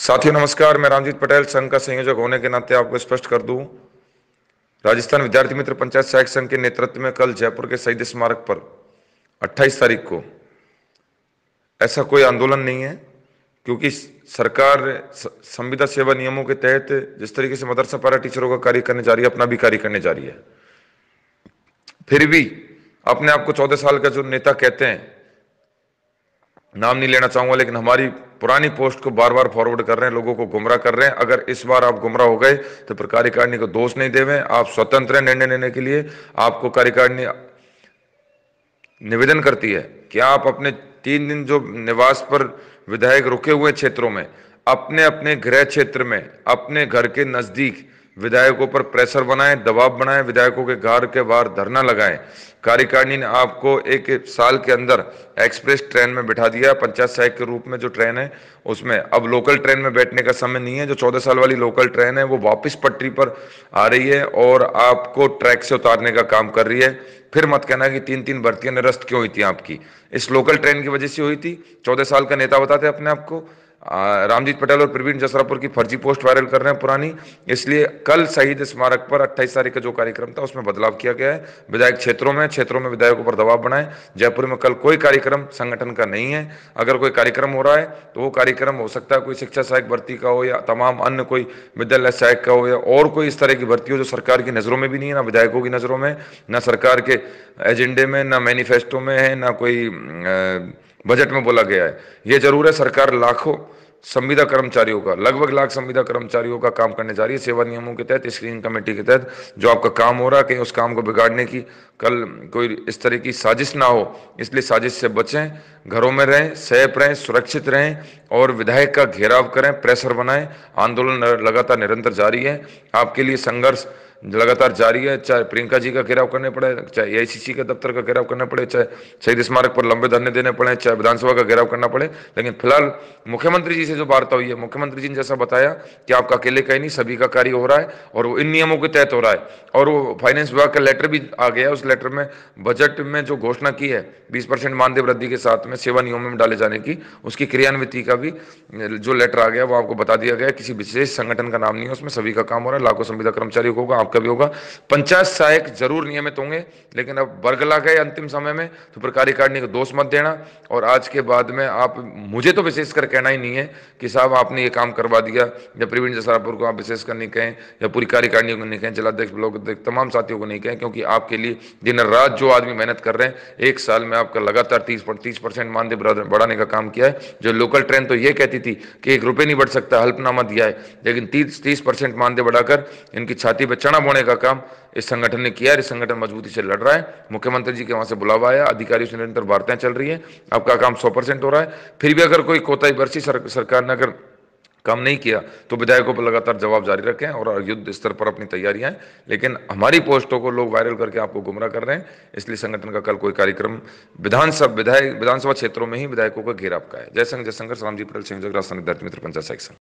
साथियों नमस्कार मैं रामजीत पटेल संघ का संयोजक होने के नाते आपको स्पष्ट कर दूं राजस्थान विद्यार्थी मित्र पंचायत सहायक संघ के नेतृत्व में कल जयपुर के शहीद स्मारक पर 28 तारीख को ऐसा कोई आंदोलन नहीं है क्योंकि सरकार संविदा सेवा नियमों के तहत जिस तरीके से मदरसा पारा टीचरों का कार्य करने जा रही है अपना भी कार्य करने जा रही है फिर भी अपने आप को चौदह साल का जो नेता कहते हैं नाम नहीं लेना चाहूंगा लेकिन हमारी पुरानी पोस्ट को बार बार फॉरवर्ड कर रहे हैं लोगों को गुमराह कर रहे हैं अगर इस बार आप गुमराह हो गए तो फिर कार्यकारिणी को दोष नहीं देवे आप स्वतंत्र हैं निर्णय लेने के लिए आपको कार्यकारिणी निवेदन करती है कि आप अपने तीन दिन जो निवास पर विधायक रुके हुए क्षेत्रों में अपने अपने गृह क्षेत्र में अपने घर के नज़दीक विधायकों पर प्रेशर बनाए दबाव बनाए विधायकों के घर के बाहर धरना लगाए कार्यकारिणी ने आपको एक साल के अंदर एक्सप्रेस ट्रेन में बिठा दिया पंचायत सहायक के रूप में जो ट्रेन है उसमें अब लोकल ट्रेन में बैठने का समय नहीं है जो चौदह साल वाली लोकल ट्रेन है वो वापस पटरी पर आ रही है और आपको ट्रैक से उतारने का काम कर रही है फिर मत कहना कि तीन तीन भर्तियां निरस्त क्यों हुई थी आपकी इस लोकल ट्रेन की वजह से हुई थी चौदह साल का नेता बताते अपने आपको रामजीत पटेल और प्रवीण जसरापुर की फर्जी पोस्ट वायरल कर रहे हैं पुरानी इसलिए कल शहीद स्मारक पर 28 तारीख का जो कार्यक्रम था उसमें बदलाव किया गया है विधायक क्षेत्रों में क्षेत्रों में विधायकों पर दबाव बनाए जयपुर में कल कोई कार्यक्रम संगठन का नहीं है अगर कोई कार्यक्रम हो रहा है तो वो कार्यक्रम हो सकता है कोई शिक्षा सहायक भर्ती का हो या तमाम अन्य कोई विद्यालय सहायक का हो या और कोई इस तरह की भर्ती हो जो सरकार की नज़रों में भी नहीं है ना विधायकों की नज़रों में ना सरकार के एजेंडे में ना मैनिफेस्टो में है ना कोई बजट में बोला गया है ये जरूर है सरकार लाखों संविदा कर्मचारियों का लगभग लाख संविदा कर्मचारियों का काम करने जा रही है सेवा नियमों के तहत स्क्रीनिंग कमेटी के तहत जो आपका काम हो रहा है कहीं उस काम को बिगाड़ने की कल कोई इस तरह की साजिश ना हो इसलिए साजिश से बचें घरों में रहें सेफ रहें सुरक्षित रहें और विधायक का घेराव करें प्रेशर बनाएं आंदोलन लगातार निरंतर जारी है आपके लिए संघर्ष लगातार जारी है चाहे प्रियंका जी का घेराव करने पड़े चाहे एआईसीसी के दफ्तर का घेराव करना पड़े चाहे शहीद स्मारक पर लंबे धरने देने पड़े चाहे विधानसभा का घेराव करना पड़े लेकिन फिलहाल मुख्यमंत्री जी से जो वार्ता हुई है मुख्यमंत्री जी ने जैसा बताया कि आपका अकेले का ही नहीं सभी का कार्य हो रहा है और वो इन नियमों के तहत हो रहा है और वो फाइनेंस विभाग का लेटर भी आ गया उस लेटर में बजट में जो घोषणा की है बीस परसेंट मानदेय वृद्धि के साथ में सेवा नियमों में डाले जाने की उसकी क्रियान्विति का भी जो लेटर आ गया वो आपको बता दिया गया किसी विशेष संगठन का नाम नहीं है उसमें सभी का काम हो रहा है लाखों संविदा कर्मचारी होगा आपका भी होगा पंचायत सहायक जरूर नियमित होंगे लेकिन अब वर्ग लग गए अंतिम समय में तो फिर कार्यकारिणी को दोष मत देना और आज के बाद में आप मुझे तो विशेषकर कहना ही नहीं है कि साहब आपने ये काम करवा दिया या प्रवीण जसरापुर को आप विशेषकर नहीं कहें या पूरी कार्यकारिणी को नहीं कहें जिलाध्यक्ष ब्लॉक अध्यक्ष तमाम साथियों को नहीं कहें क्योंकि आपके लिए दिन रात जो आदमी मेहनत कर रहे हैं एक साल में आपका लगातार तीस तीस परसेंट मानदेय बढ़ाने का काम किया है जो लोकल ट्रेन तो ये कहती थी कि एक रुपये नहीं बढ़ सकता हल्पनामा दिया है लेकिन तीस तीस परसेंट मानदेय बढ़ाकर इनकी छाती पर चढ़ा नाकाम होने का काम इस संगठन ने किया है इस संगठन मजबूती से लड़ रहा है मुख्यमंत्री जी के वहां से बुलावा आया अधिकारियों से निरंतर वार्ताएं चल रही है आपका काम सौ परसेंट हो रहा है फिर भी अगर कोई कोताही बरसी सर, सरकार ने अगर काम नहीं किया तो विधायकों पर लगातार जवाब जारी रखें और युद्ध स्तर पर अपनी तैयारियां लेकिन हमारी पोस्टों को लोग वायरल करके आपको गुमराह कर रहे हैं इसलिए संगठन का कल कोई कार्यक्रम विधानसभा विधायक विधानसभा क्षेत्रों में ही विधायकों का घेराव का है जयसंघ जयशंकर जी पटेल संयोजक राजस्थान विद्यार्थी मित्र पंचायत सेक्शन